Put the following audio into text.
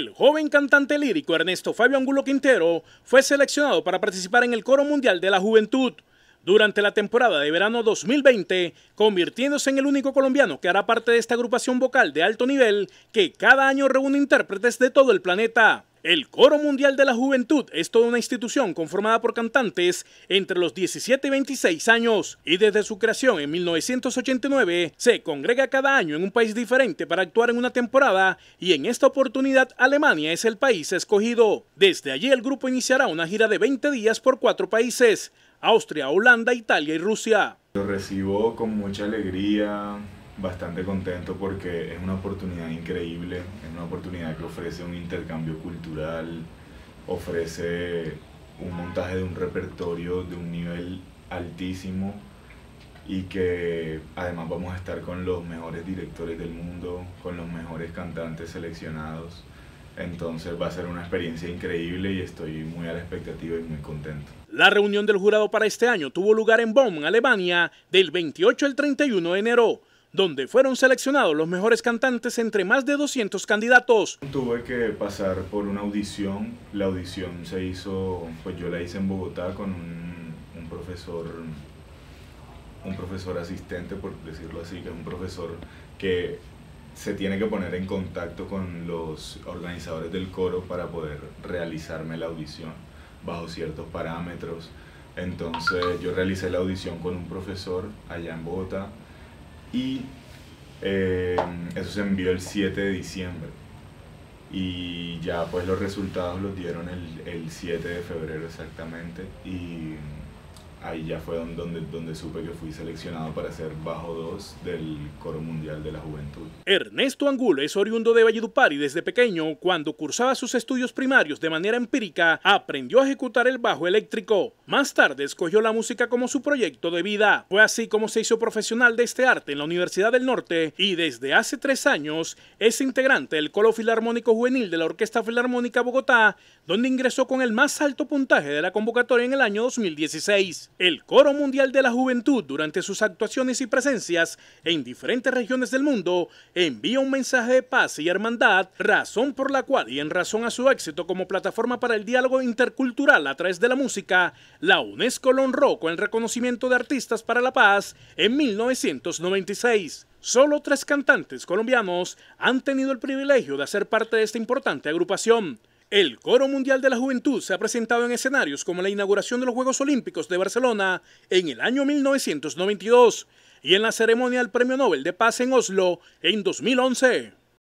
El joven cantante lírico Ernesto Fabio Angulo Quintero fue seleccionado para participar en el Coro Mundial de la Juventud durante la temporada de verano 2020, convirtiéndose en el único colombiano que hará parte de esta agrupación vocal de alto nivel que cada año reúne intérpretes de todo el planeta. El Coro Mundial de la Juventud es toda una institución conformada por cantantes entre los 17 y 26 años y desde su creación en 1989 se congrega cada año en un país diferente para actuar en una temporada y en esta oportunidad Alemania es el país escogido. Desde allí el grupo iniciará una gira de 20 días por cuatro países, Austria, Holanda, Italia y Rusia. Lo recibo con mucha alegría, bastante contento porque es una oportunidad increíble, es una oportunidad que ofrece un intercambio cultural, ofrece un montaje de un repertorio de un nivel altísimo y que además vamos a estar con los mejores directores del mundo, con los mejores cantantes seleccionados. Entonces va a ser una experiencia increíble y estoy muy a la expectativa y muy contento. La reunión del jurado para este año tuvo lugar en Bonn, Alemania, del 28 al 31 de enero donde fueron seleccionados los mejores cantantes entre más de 200 candidatos. Tuve que pasar por una audición. La audición se hizo, pues yo la hice en Bogotá con un, un profesor un profesor asistente, por decirlo así, que es un profesor que se tiene que poner en contacto con los organizadores del coro para poder realizarme la audición bajo ciertos parámetros. Entonces yo realicé la audición con un profesor allá en Bogotá y eh, eso se envió el 7 de diciembre. Y ya pues los resultados los dieron el, el 7 de febrero exactamente. Y ahí ya fue donde, donde, supe que fui seleccionado para ser bajo 2 del Coro Mundial de la Juventud. Ernesto Angulo es oriundo de Valledupar y desde pequeño, cuando cursaba sus estudios primarios de manera empírica, aprendió a ejecutar el bajo eléctrico. Más tarde escogió la música como su proyecto de vida. Fue así como se hizo profesional de este arte en la Universidad del Norte y desde hace tres años es integrante del Coro Filarmónico Juvenil de la Orquesta Filarmónica Bogotá, donde ingresó con el más alto puntaje de la convocatoria en el año 2016 el Coro Mundial de la Juventud durante sus actuaciones y presencias en diferentes regiones del mundo envía un mensaje de paz y hermandad, razón por la cual y en razón a su éxito como plataforma para el diálogo intercultural a través de la música, la UNESCO lo honró con el reconocimiento de Artistas para la Paz en 1996. Solo tres cantantes colombianos han tenido el privilegio de hacer parte de esta importante agrupación. El Coro Mundial de la Juventud se ha presentado en escenarios como la inauguración de los Juegos Olímpicos de Barcelona en el año 1992 y en la ceremonia del Premio Nobel de Paz en Oslo en 2011.